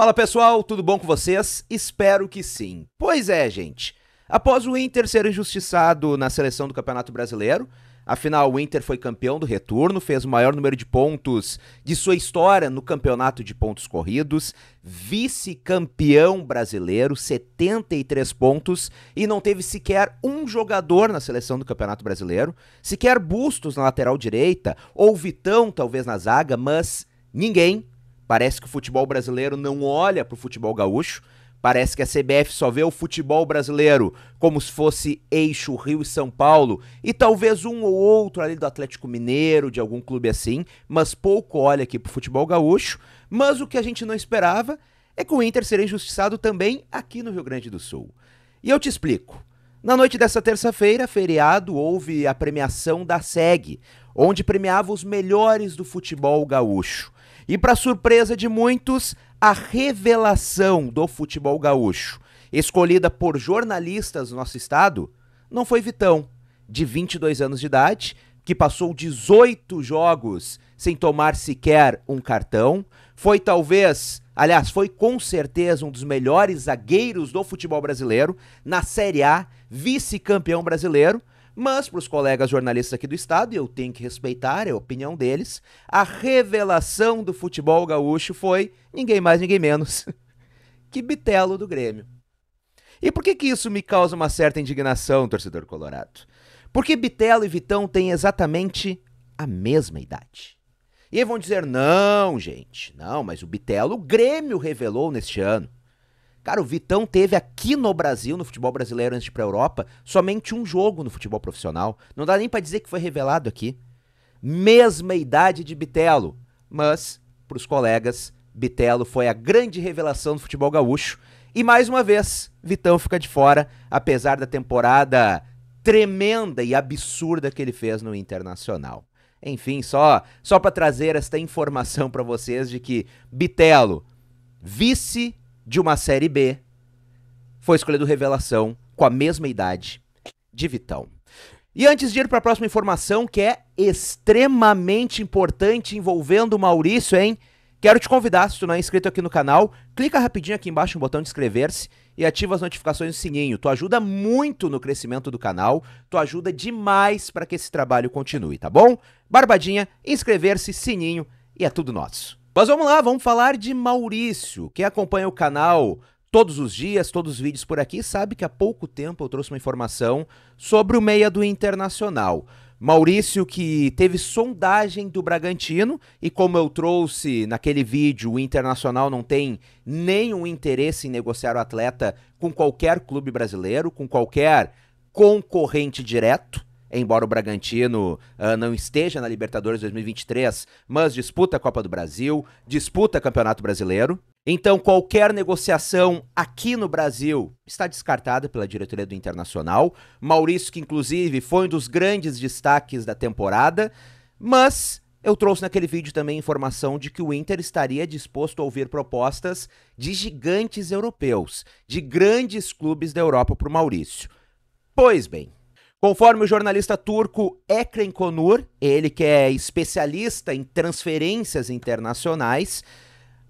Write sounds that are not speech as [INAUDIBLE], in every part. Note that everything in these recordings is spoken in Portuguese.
Fala pessoal, tudo bom com vocês? Espero que sim. Pois é, gente. Após o Inter ser injustiçado na seleção do Campeonato Brasileiro, afinal o Inter foi campeão do retorno, fez o maior número de pontos de sua história no campeonato de pontos corridos, vice-campeão brasileiro, 73 pontos, e não teve sequer um jogador na seleção do Campeonato Brasileiro, sequer Bustos na lateral direita, ou Vitão talvez na zaga, mas ninguém Parece que o futebol brasileiro não olha para o futebol gaúcho. Parece que a CBF só vê o futebol brasileiro como se fosse eixo Rio e São Paulo, e talvez um ou outro ali do Atlético Mineiro, de algum clube assim, mas pouco olha aqui pro futebol gaúcho. Mas o que a gente não esperava é que o Inter seria injustiçado também aqui no Rio Grande do Sul. E eu te explico. Na noite dessa terça-feira, feriado, houve a premiação da SEG, onde premiava os melhores do futebol gaúcho. E para surpresa de muitos, a revelação do futebol gaúcho, escolhida por jornalistas do nosso estado, não foi Vitão, de 22 anos de idade, que passou 18 jogos sem tomar sequer um cartão, foi talvez, aliás, foi com certeza um dos melhores zagueiros do futebol brasileiro, na Série A, vice-campeão brasileiro, mas, para os colegas jornalistas aqui do estado, e eu tenho que respeitar é a opinião deles, a revelação do futebol gaúcho foi ninguém mais, ninguém menos [LAUGHS] que Bitelo do Grêmio. E por que, que isso me causa uma certa indignação, torcedor colorado? Porque Bitelo e Vitão têm exatamente a mesma idade. E vão dizer: não, gente, não, mas o Bitelo, o Grêmio revelou neste ano. Cara, o Vitão teve aqui no Brasil, no futebol brasileiro antes de ir pra Europa, somente um jogo no futebol profissional. Não dá nem para dizer que foi revelado aqui. Mesma idade de Bitelo, mas pros colegas, Bitelo foi a grande revelação do futebol gaúcho. E mais uma vez, Vitão fica de fora, apesar da temporada tremenda e absurda que ele fez no Internacional. Enfim, só só para trazer esta informação para vocês de que Bitelo, vice de uma Série B, foi escolhido revelação com a mesma idade de Vitão. E antes de ir para a próxima informação, que é extremamente importante envolvendo o Maurício, hein? Quero te convidar, se tu não é inscrito aqui no canal, clica rapidinho aqui embaixo no botão de inscrever-se e ativa as notificações do sininho. Tu ajuda muito no crescimento do canal, tu ajuda demais para que esse trabalho continue, tá bom? Barbadinha, inscrever-se, sininho e é tudo nosso. Mas vamos lá, vamos falar de Maurício. Quem acompanha o canal todos os dias, todos os vídeos por aqui, sabe que há pouco tempo eu trouxe uma informação sobre o meia do Internacional. Maurício que teve sondagem do Bragantino e como eu trouxe naquele vídeo, o Internacional não tem nenhum interesse em negociar o atleta com qualquer clube brasileiro, com qualquer concorrente direto embora o Bragantino uh, não esteja na Libertadores 2023, mas disputa a Copa do Brasil, disputa Campeonato Brasileiro. Então, qualquer negociação aqui no Brasil está descartada pela diretoria do Internacional. Maurício, que inclusive foi um dos grandes destaques da temporada, mas eu trouxe naquele vídeo também informação de que o Inter estaria disposto a ouvir propostas de gigantes europeus, de grandes clubes da Europa para o Maurício. Pois bem, Conforme o jornalista turco Ekrem Konur, ele que é especialista em transferências internacionais,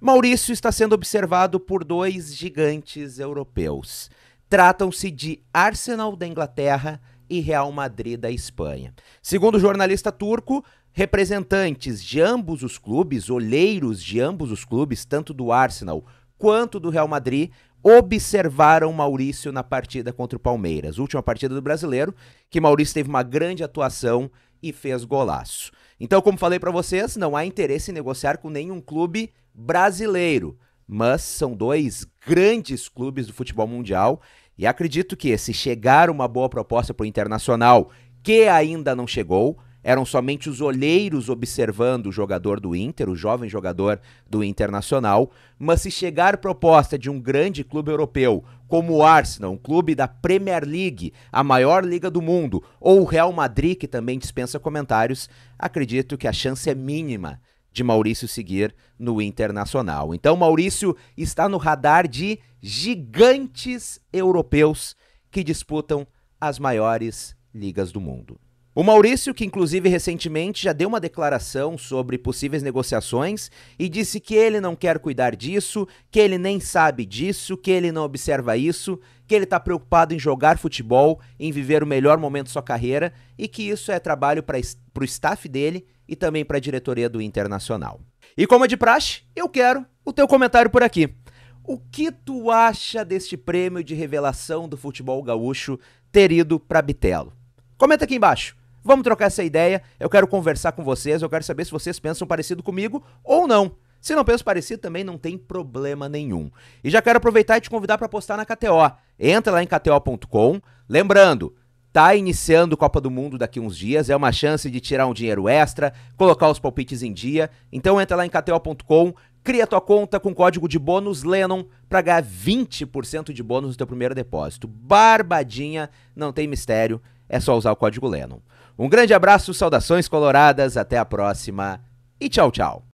Maurício está sendo observado por dois gigantes europeus. Tratam-se de Arsenal da Inglaterra e Real Madrid da Espanha. Segundo o jornalista turco, representantes de ambos os clubes, olheiros de ambos os clubes, tanto do Arsenal quanto do Real Madrid, observaram Maurício na partida contra o Palmeiras. Última partida do brasileiro, que Maurício teve uma grande atuação e fez golaço. Então, como falei para vocês, não há interesse em negociar com nenhum clube brasileiro, mas são dois grandes clubes do futebol mundial e acredito que se chegar uma boa proposta para o Internacional, que ainda não chegou, eram somente os olheiros observando o jogador do Inter, o jovem jogador do Internacional, mas se chegar proposta de um grande clube europeu, como o Arsenal, um clube da Premier League, a maior liga do mundo, ou o Real Madrid, que também dispensa comentários, acredito que a chance é mínima de Maurício seguir no Internacional. Então Maurício está no radar de gigantes europeus que disputam as maiores ligas do mundo. O Maurício, que inclusive recentemente já deu uma declaração sobre possíveis negociações e disse que ele não quer cuidar disso, que ele nem sabe disso, que ele não observa isso, que ele está preocupado em jogar futebol, em viver o melhor momento de sua carreira e que isso é trabalho para o staff dele e também para a diretoria do Internacional. E como é de praxe, eu quero o teu comentário por aqui. O que tu acha deste prêmio de revelação do futebol gaúcho ter ido para Bitelo? Comenta aqui embaixo. Vamos trocar essa ideia. Eu quero conversar com vocês, eu quero saber se vocês pensam parecido comigo ou não. Se não pensam parecido, também não tem problema nenhum. E já quero aproveitar e te convidar para postar na KTO. Entra lá em KTO.com. Lembrando, tá iniciando Copa do Mundo daqui uns dias, é uma chance de tirar um dinheiro extra, colocar os palpites em dia. Então entra lá em KTO.com, cria tua conta com código de bônus Lennon para ganhar 20% de bônus no teu primeiro depósito. Barbadinha, não tem mistério é só usar o código Lennon. Um grande abraço, saudações coloradas, até a próxima e tchau, tchau.